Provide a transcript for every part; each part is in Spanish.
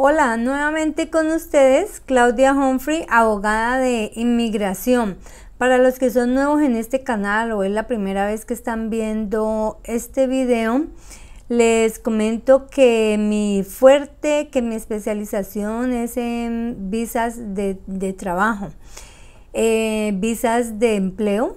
Hola, nuevamente con ustedes Claudia Humphrey, abogada de inmigración. Para los que son nuevos en este canal o es la primera vez que están viendo este video, les comento que mi fuerte, que mi especialización es en visas de, trabajo, eh, visas de empleo,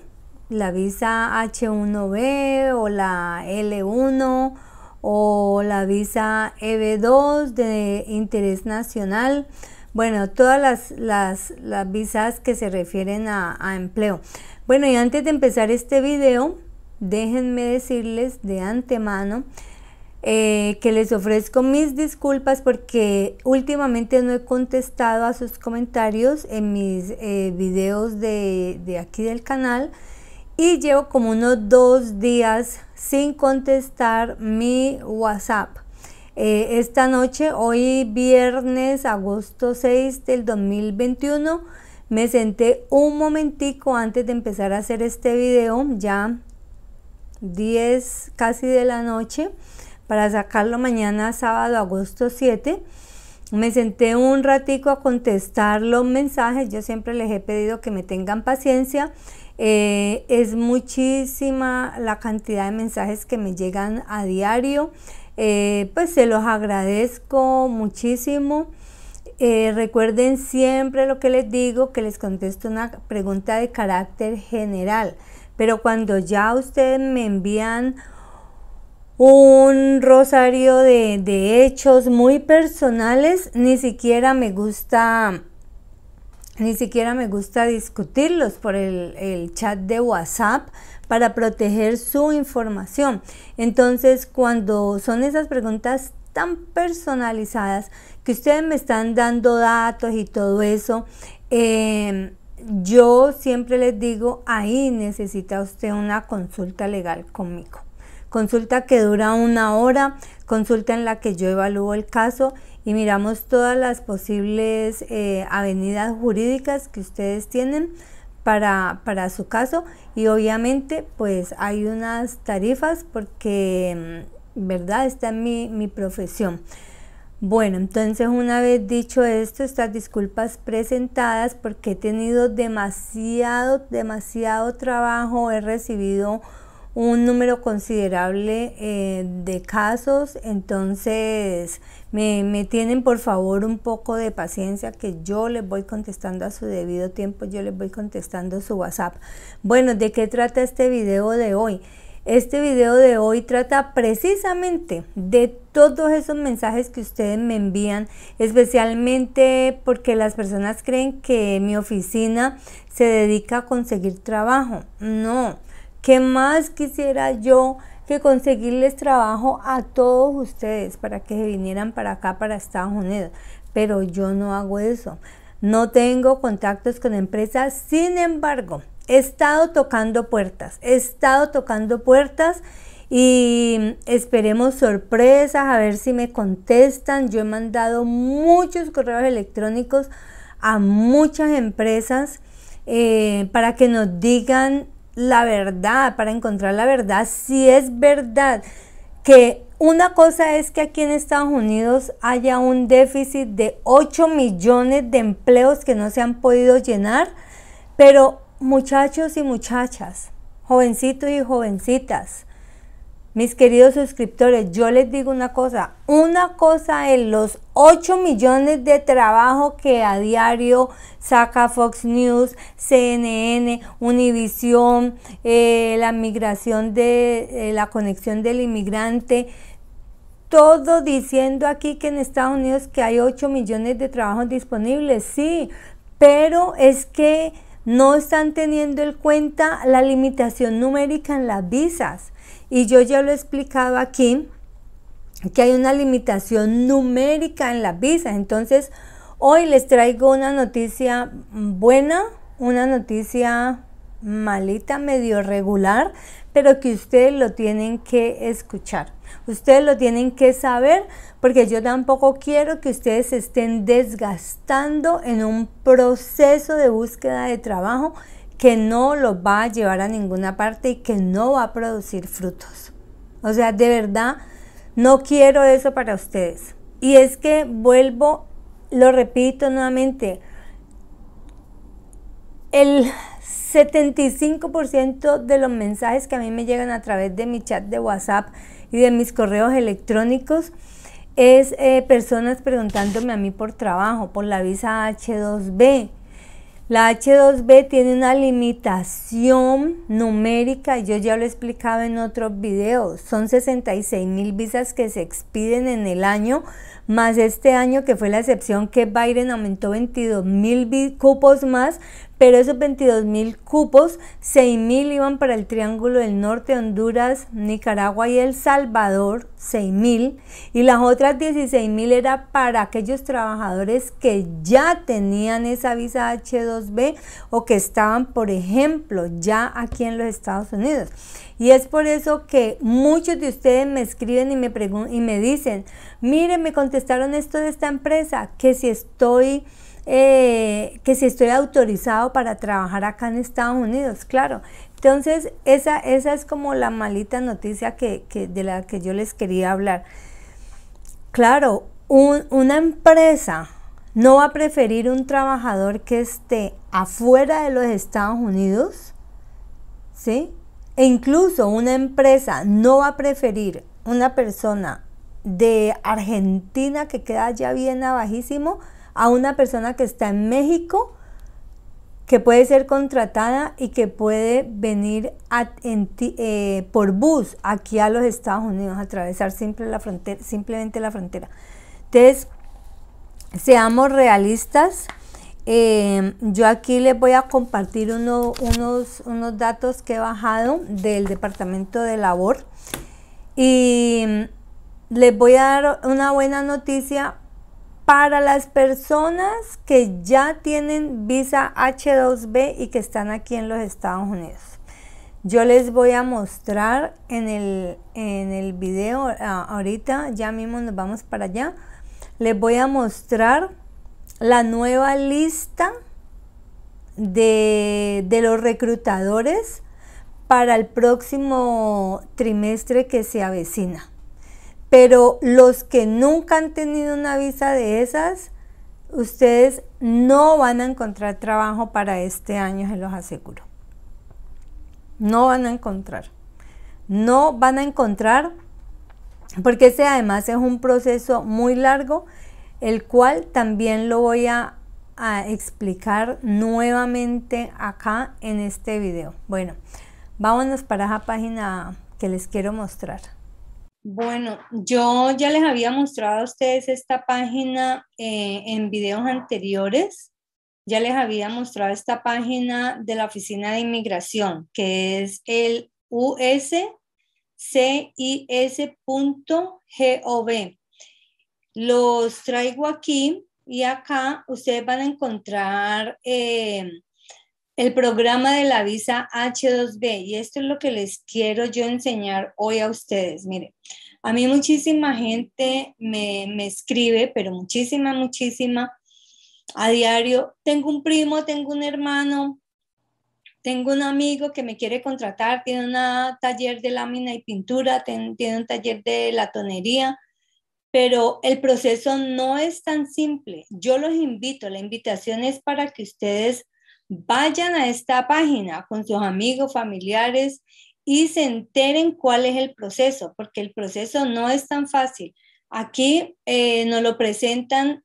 la visa H1B o la L1 o la visa EB2 de interés nacional. Bueno, todas las, las, las visas que se refieren a, empleo. Bueno, y antes de empezar este video, déjenme decirles de antemano eh, que les ofrezco mis disculpas porque últimamente no he contestado a sus comentarios en mis eh, videos de, aquí del canal y llevo como unos dos días sin contestar mi WhatsApp. Eh, esta noche, hoy viernes, agosto 6 del 2021, me senté un momentico antes de empezar a hacer este video, ya 10 casi de la noche, para sacarlo mañana sábado, agosto 7. Me senté un ratico a contestar los mensajes, yo siempre les he pedido que me tengan paciencia eh, es muchísima la cantidad de mensajes que me llegan a diario. Eh, pues se los agradezco muchísimo. Eh, recuerden siempre lo que les digo, que les contesto una pregunta de carácter general. Pero cuando ya ustedes me envían un rosario de, de hechos muy personales, ni siquiera me gusta ni siquiera me gusta discutirlos por el, chat de WhatsApp para proteger su información. Entonces, cuando son esas preguntas tan personalizadas que ustedes me están dando datos y todo eso, em, yo siempre les digo, ahí necesita usted una consulta legal conmigo. Consulta que dura una hora, consulta en la que yo evalúo el caso y miramos todas las posibles eh, avenidas jurídicas que ustedes tienen para, para, su caso y obviamente pues hay unas tarifas porque, mm, ¿verdad? Está en mi, mi profesión. Bueno, entonces una vez dicho esto, estas disculpas presentadas porque he tenido demasiado, demasiado trabajo, he recibido un número considerable eh, de casos, entonces me, me, tienen por favor un poco de paciencia que yo les voy contestando a su debido tiempo, yo les voy contestando su WhatsApp. Bueno, ¿de qué trata este video de hoy? Este video de hoy trata precisamente de todos esos mensajes que ustedes me envían, especialmente porque las personas creen que mi oficina se dedica a conseguir trabajo. No, ¿Qué más quisiera yo que conseguirles trabajo a todos ustedes para que se vinieran para acá, para Estados Unidos? Pero yo no hago eso. No tengo contactos con empresas. Sin embargo, he estado tocando puertas. He estado tocando puertas y esperemos sorpresas, a ver si me contestan. Yo he mandado muchos correos electrónicos a muchas empresas eh, para que nos digan la verdad, para encontrar la verdad, si es verdad que una cosa es que aquí en Estados Unidos haya un déficit de 8 millones de empleos que no se han podido llenar, pero muchachos y muchachas, jovencitos y jovencitas, mis queridos suscriptores, yo les digo una cosa, una cosa es los 8 millones de trabajo que a diario saca Fox News, CNN, Univision, eh, la migración de eh, la conexión del inmigrante, todo diciendo aquí que en Estados Unidos que hay 8 millones de trabajos disponibles, sí, pero es que no están teniendo en cuenta la limitación numérica en las visas. Y yo ya lo he explicado aquí, que hay una limitación numérica en la visa Entonces, hoy les traigo una noticia buena, una noticia malita, medio regular, pero que ustedes lo tienen que escuchar. Ustedes lo tienen que saber porque yo tampoco quiero que ustedes estén desgastando en un proceso de búsqueda de trabajo que no los va a llevar a ninguna parte y que no va a producir frutos. O sea, de verdad, no quiero eso para ustedes. Y es que vuelvo, lo repito nuevamente, el 75% de los mensajes que a mí me llegan a través de mi chat de WhatsApp y de mis correos electrónicos es eh, personas preguntándome a mí por trabajo, por la visa H2B, la H2B tiene una limitación numérica, yo ya lo explicaba en otros videos, son 66 mil visas que se expiden en el año, más este año que fue la excepción que Biden aumentó 22 mil cupos más, pero esos mil cupos, mil iban para el Triángulo del Norte, Honduras, Nicaragua y El Salvador, mil y las otras mil era para aquellos trabajadores que ya tenían esa visa H2B o que estaban, por ejemplo, ya aquí en los Estados Unidos. Y es por eso que muchos de ustedes me escriben y me, y me dicen, miren, me contestaron esto de esta empresa, que si estoy eh, que si estoy autorizado para trabajar acá en Estados Unidos, claro. Entonces, esa, es como la malita noticia de la que yo les quería hablar. Claro, una empresa no va a preferir un trabajador que esté afuera de los Estados Unidos, ¿sí? E incluso una empresa no va a preferir una persona de Argentina que queda ya bien abajísimo, a una persona que está en México, que puede ser contratada y que puede venir eh, por bus aquí a los Estados Unidos, atravesar la frontera, simplemente la frontera. Entonces, seamos realistas. Em, yo aquí les voy a compartir unos, unos datos que he bajado del Departamento de Labor. Y em, les voy a dar una buena noticia para las personas que ya tienen visa H2B y que están aquí en los Estados Unidos. Yo les voy a mostrar en el, en video, ahorita ya mismo nos vamos para allá, les voy a mostrar la nueva lista de, de los reclutadores para el próximo trimestre que se avecina. Pero los que nunca han tenido una visa de esas, ustedes no van a encontrar trabajo para este año, se los aseguro. No van a encontrar. No van a encontrar, porque ese además es un proceso muy largo, el cual también lo voy a, explicar nuevamente acá en este video. Bueno, vámonos para esa página que les quiero mostrar. Bueno, yo ya les había mostrado a ustedes esta página eh, en videos anteriores. Ya les había mostrado esta página de la Oficina de Inmigración, que es el uscis.gov. Los traigo aquí y acá ustedes van a encontrar eh, el programa de la visa H2B. Y esto es lo que les quiero yo enseñar hoy a ustedes. Mire, a mí muchísima gente me, escribe, pero muchísima, muchísima a diario. Tengo un primo, tengo un hermano, tengo un amigo que me quiere contratar, tiene un taller de lámina y pintura, tiene un taller de latonería, pero el proceso no es tan simple. Yo los invito, la invitación es para que ustedes Vayan a esta página con sus amigos, familiares y se enteren cuál es el proceso, porque el proceso no es tan fácil. Aquí eh, nos lo presentan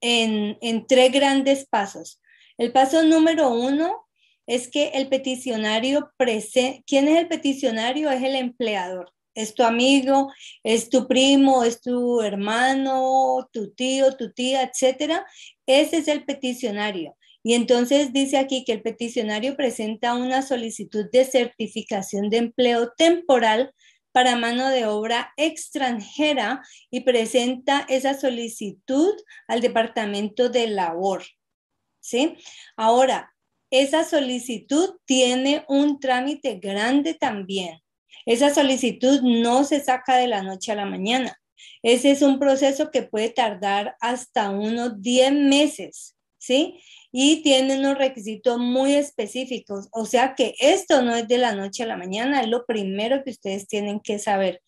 en, tres grandes pasos. El paso número uno es que el peticionario presente, ¿quién es el peticionario? Es el empleador. Es tu amigo, es tu primo, es tu hermano, tu tío, tu tía, etcétera. Ese es el peticionario. Y entonces dice aquí que el peticionario presenta una solicitud de certificación de empleo temporal para mano de obra extranjera y presenta esa solicitud al Departamento de Labor. ¿Sí? Ahora, esa solicitud tiene un trámite grande también. Esa solicitud no se saca de la noche a la mañana. Ese es un proceso que puede tardar hasta unos 10 meses, ¿sí? y tiene unos requisitos muy específicos. O sea que esto no es de la noche a la mañana, es lo primero que ustedes tienen que saber.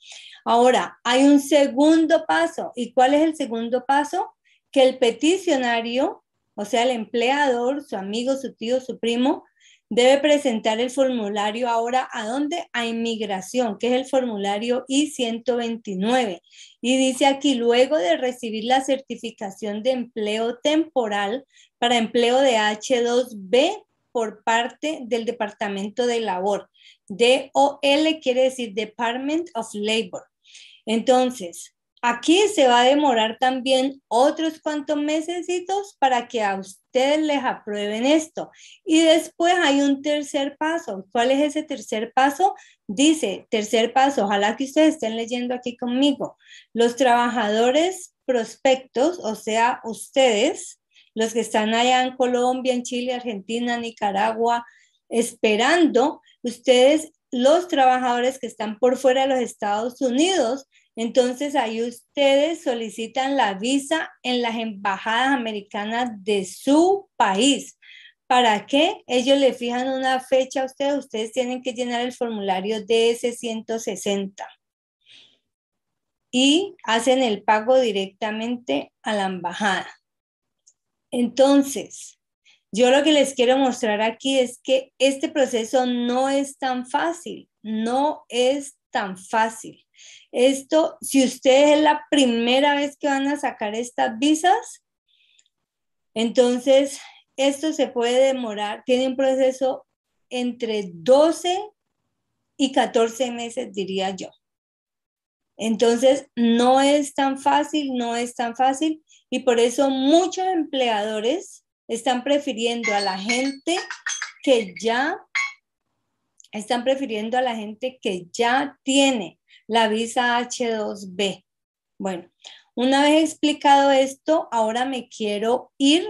Ahora, hay un segundo paso. ¿Y cuál es el segundo paso? Que el peticionario, o sea, el empleador, su amigo, su tío, su primo, debe presentar el formulario ahora a dónde? A inmigración, que es el formulario I-129. Y dice aquí, luego de recibir la certificación de empleo temporal para empleo de H2B por parte del Departamento de Labor. DOL quiere decir Department of Labor. Entonces, Aquí se va a demorar también otros cuantos meses para que a ustedes les aprueben esto. Y después hay un tercer paso. ¿Cuál es ese tercer paso? Dice, tercer paso, ojalá que ustedes estén leyendo aquí conmigo. Los trabajadores prospectos, o sea, ustedes, los que están allá en Colombia, en Chile, Argentina, Nicaragua, esperando, ustedes, los trabajadores que están por fuera de los Estados Unidos, entonces ahí ustedes solicitan la visa en las embajadas americanas de su país. ¿Para qué? Ellos le fijan una fecha a ustedes. Ustedes tienen que llenar el formulario DS-160 y hacen el pago directamente a la embajada. Entonces, yo lo que les quiero mostrar aquí es que este proceso no es tan fácil, no es tan fácil. Esto, si usted es la primera vez que van a sacar estas visas, entonces esto se puede demorar, tiene un proceso entre 12 y 14 meses, diría yo. Entonces, no es tan fácil, no es tan fácil y por eso muchos empleadores están prefiriendo a la gente que ya, están prefiriendo a la gente que ya tiene la visa H2B. Bueno, una vez explicado esto, ahora me quiero ir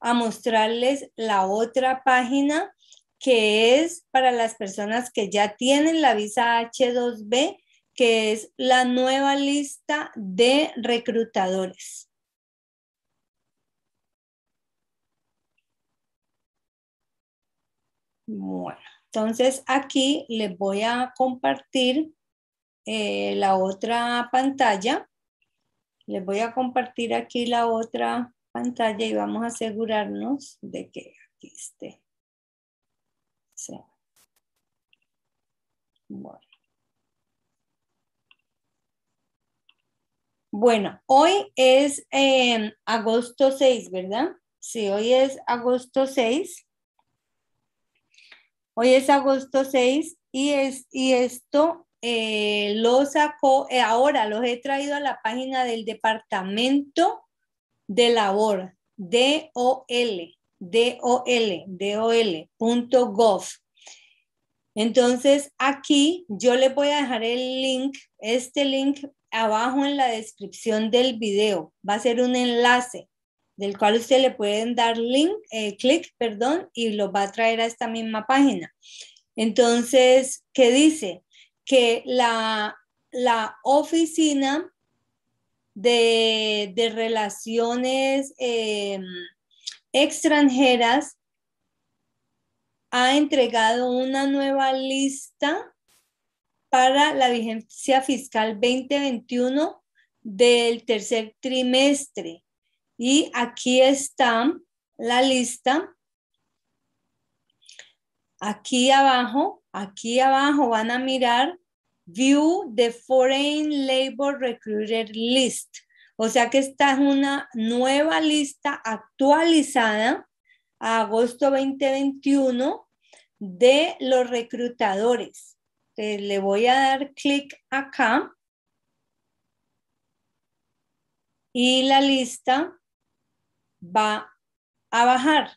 a mostrarles la otra página que es para las personas que ya tienen la visa H2B, que es la nueva lista de reclutadores. Bueno, entonces aquí les voy a compartir eh, la otra pantalla. Les voy a compartir aquí la otra pantalla y vamos a asegurarnos de que aquí esté. Bueno. hoy es em, agosto 6, ¿verdad? Sí, hoy es agosto 6. Hoy es agosto 6 y, es, y esto eh, lo sacó, eh, ahora los he traído a la página del Departamento de Labor, DOL, DOL, .gov Entonces aquí yo les voy a dejar el link, este link abajo en la descripción del video. Va a ser un enlace del cual usted le pueden dar link, eh, clic, perdón, y lo va a traer a esta misma página. Entonces, ¿qué dice? que la, oficina de, relaciones em, extranjeras ha entregado una nueva lista para la vigencia fiscal 2021 del tercer trimestre. Y aquí está la lista. Aquí abajo Aquí abajo van a mirar View the Foreign Labor Recruiter List. O sea que esta es una nueva lista actualizada a agosto 2021 de los reclutadores. le voy a dar clic acá. Y la lista va a bajar.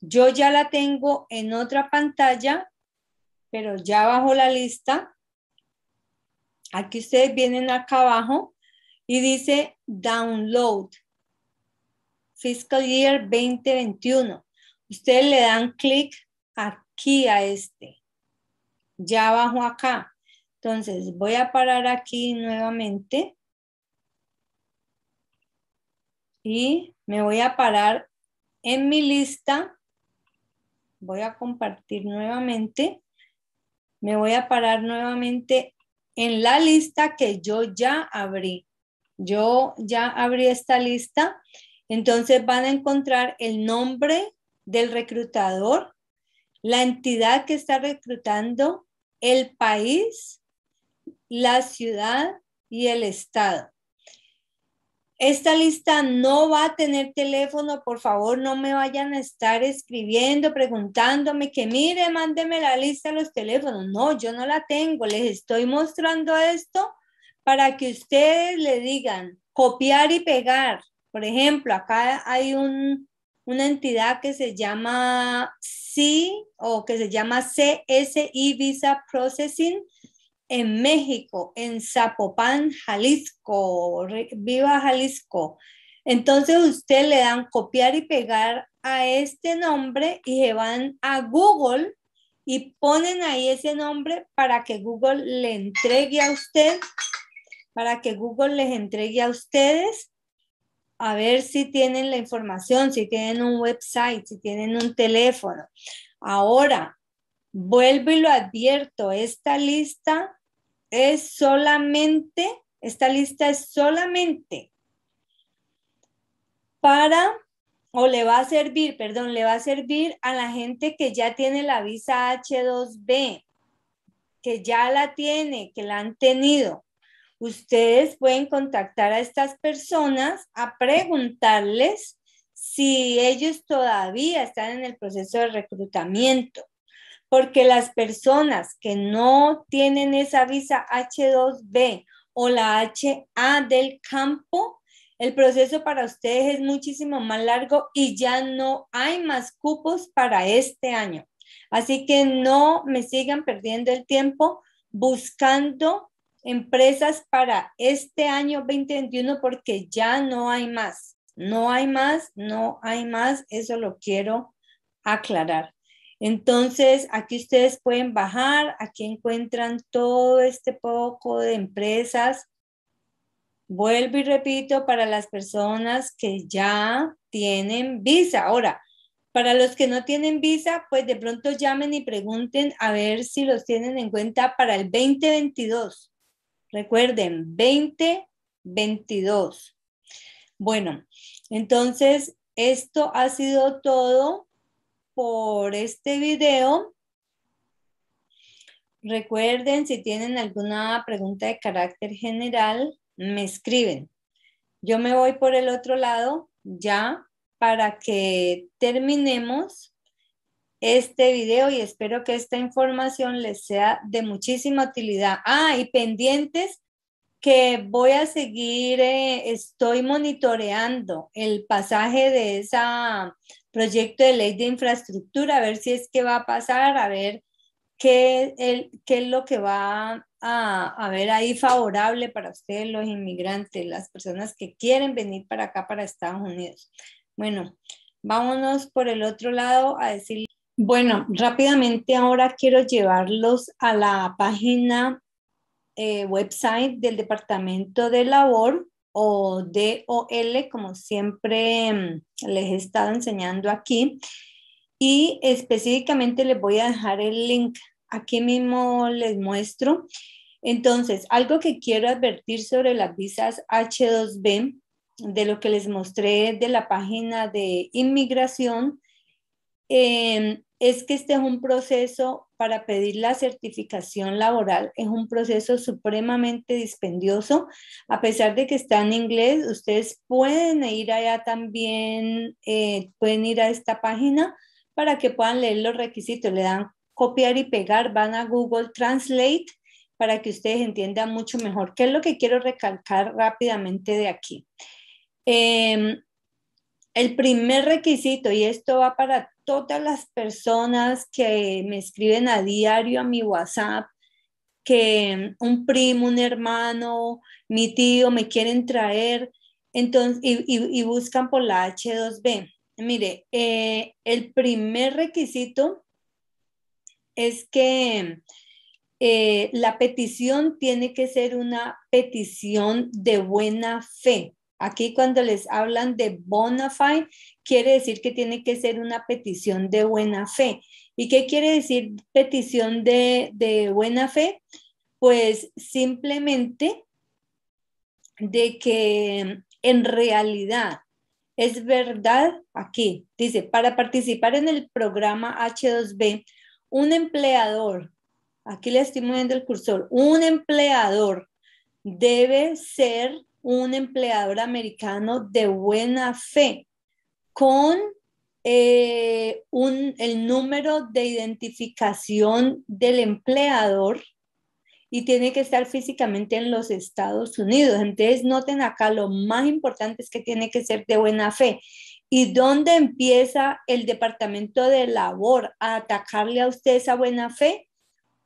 Yo ya la tengo en otra pantalla pero ya bajo la lista, aquí ustedes vienen acá abajo y dice download fiscal year 2021. Ustedes le dan clic aquí a este, ya bajo acá. Entonces voy a parar aquí nuevamente y me voy a parar en mi lista. Voy a compartir nuevamente me voy a parar nuevamente en la lista que yo ya abrí. Yo ya abrí esta lista. Entonces van a encontrar el nombre del reclutador, la entidad que está reclutando, el país, la ciudad y el estado. Esta lista no va a tener teléfono, por favor, no me vayan a estar escribiendo, preguntándome que mire, mándeme la lista de los teléfonos. No, yo no la tengo, les estoy mostrando esto para que ustedes le digan copiar y pegar. Por ejemplo, acá hay una entidad que se llama C o que se llama CSI Visa Processing en México, en Zapopan, Jalisco, viva Jalisco. Entonces usted le dan copiar y pegar a este nombre y se van a Google y ponen ahí ese nombre para que Google le entregue a usted, para que Google les entregue a ustedes, a ver si tienen la información, si tienen un website, si tienen un teléfono. Ahora, vuelvo y lo advierto, esta lista es solamente, esta lista es solamente para, o le va a servir, perdón, le va a servir a la gente que ya tiene la visa H2B, que ya la tiene, que la han tenido. Ustedes pueden contactar a estas personas a preguntarles si ellos todavía están en el proceso de reclutamiento porque las personas que no tienen esa visa H2B o la HA del campo, el proceso para ustedes es muchísimo más largo y ya no hay más cupos para este año. Así que no me sigan perdiendo el tiempo buscando empresas para este año 2021 porque ya no hay más. No hay más, no hay más. Eso lo quiero aclarar. Entonces, aquí ustedes pueden bajar, aquí encuentran todo este poco de empresas. Vuelvo y repito para las personas que ya tienen visa. Ahora, para los que no tienen visa, pues de pronto llamen y pregunten a ver si los tienen en cuenta para el 2022. Recuerden, 2022. Bueno, entonces esto ha sido todo por este video. Recuerden, si tienen alguna pregunta de carácter general, me escriben. Yo me voy por el otro lado ya para que terminemos este video y espero que esta información les sea de muchísima utilidad. Ah, y pendientes que voy a seguir, eh, estoy monitoreando el pasaje de ese proyecto de ley de infraestructura, a ver si es que va a pasar, a ver qué, el, qué es lo que va a, haber ahí favorable para ustedes, los inmigrantes, las personas que quieren venir para acá, para Estados Unidos. Bueno, vámonos por el otro lado a decir, bueno, rápidamente ahora quiero llevarlos a la página eh, website del Departamento de Labor o DOL, como siempre mm, les he estado enseñando aquí. Y específicamente les voy a dejar el link. Aquí mismo les muestro. Entonces, algo que quiero advertir sobre las visas H2B, de lo que les mostré de la página de inmigración, em, es que este es un proceso para pedir la certificación laboral, es un proceso supremamente dispendioso. A pesar de que está en inglés, ustedes pueden ir allá también, eh, pueden ir a esta página para que puedan leer los requisitos. Le dan copiar y pegar, van a Google Translate para que ustedes entiendan mucho mejor qué es lo que quiero recalcar rápidamente de aquí. Em, el primer requisito, y esto va para todas las personas que me escriben a diario a mi WhatsApp, que un primo, un hermano, mi tío me quieren traer entonces, y, buscan por la H2B. Mire, eh, el primer requisito es que eh, la petición tiene que ser una petición de buena fe. Aquí cuando les hablan de bona fide, quiere decir que tiene que ser una petición de buena fe. ¿Y qué quiere decir petición de, de buena fe? Pues simplemente de que en realidad es verdad aquí. Dice, para participar en el programa H2B, un empleador, aquí le estoy moviendo el cursor, un empleador debe ser un empleador americano de buena fe con eh, el número de identificación del empleador y tiene que estar físicamente en los Estados Unidos. Entonces, noten acá, lo más importante es que tiene que ser de buena fe. ¿Y dónde empieza el Departamento de Labor a atacarle a usted esa buena fe?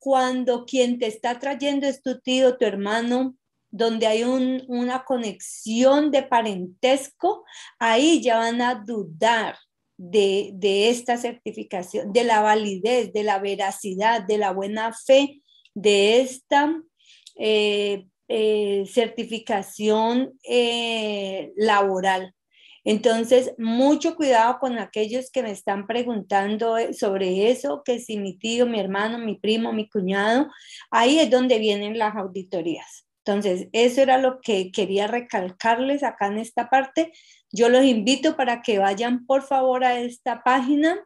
Cuando quien te está trayendo es tu tío, tu hermano, donde hay una conexión de parentesco, ahí ya van a dudar de, esta certificación, de la validez, de la veracidad, de la buena fe de esta eh, eh, certificación eh, laboral. Entonces, mucho cuidado con aquellos que me están preguntando sobre eso, que si mi tío, mi hermano, mi primo, mi cuñado, ahí es donde vienen las auditorías. Entonces, eso era lo que quería recalcarles acá en esta parte. Yo los invito para que vayan por favor a esta página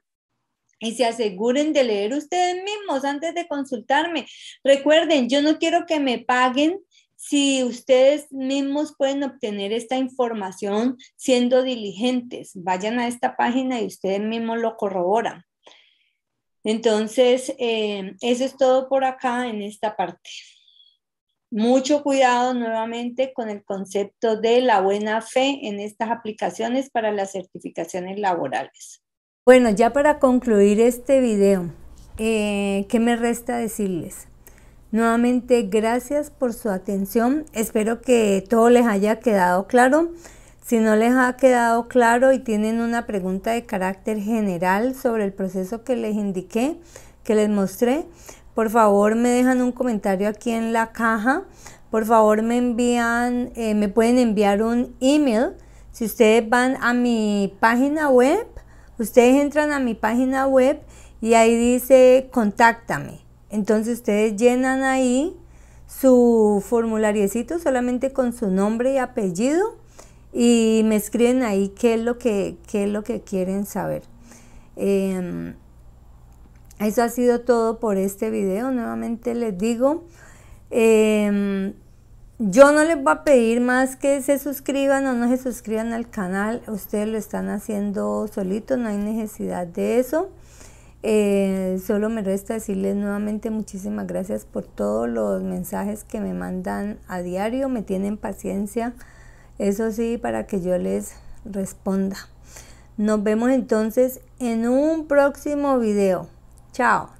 y se aseguren de leer ustedes mismos antes de consultarme. Recuerden, yo no quiero que me paguen si ustedes mismos pueden obtener esta información siendo diligentes. Vayan a esta página y ustedes mismos lo corroboran. Entonces, eh, eso es todo por acá en esta parte. Mucho cuidado nuevamente con el concepto de la buena fe en estas aplicaciones para las certificaciones laborales. Bueno, ya para concluir este video, eh, ¿qué me resta decirles? Nuevamente, gracias por su atención. Espero que todo les haya quedado claro. Si no les ha quedado claro y tienen una pregunta de carácter general sobre el proceso que les indiqué, que les mostré, por favor, me dejan un comentario aquí en la caja. Por favor, me envían, eh, me pueden enviar un email. Si ustedes van a mi página web, ustedes entran a mi página web y ahí dice contáctame. Entonces ustedes llenan ahí su formulariecito solamente con su nombre y apellido y me escriben ahí qué es lo que, qué es lo que quieren saber. Em, eso ha sido todo por este video. Nuevamente les digo, em, yo no les voy a pedir más que se suscriban o no se suscriban al canal. Ustedes lo están haciendo solito, no hay necesidad de eso. Eh, solo me resta decirles nuevamente muchísimas gracias por todos los mensajes que me mandan a diario. Me tienen paciencia, eso sí, para que yo les responda. Nos vemos entonces en un próximo video. Tchau!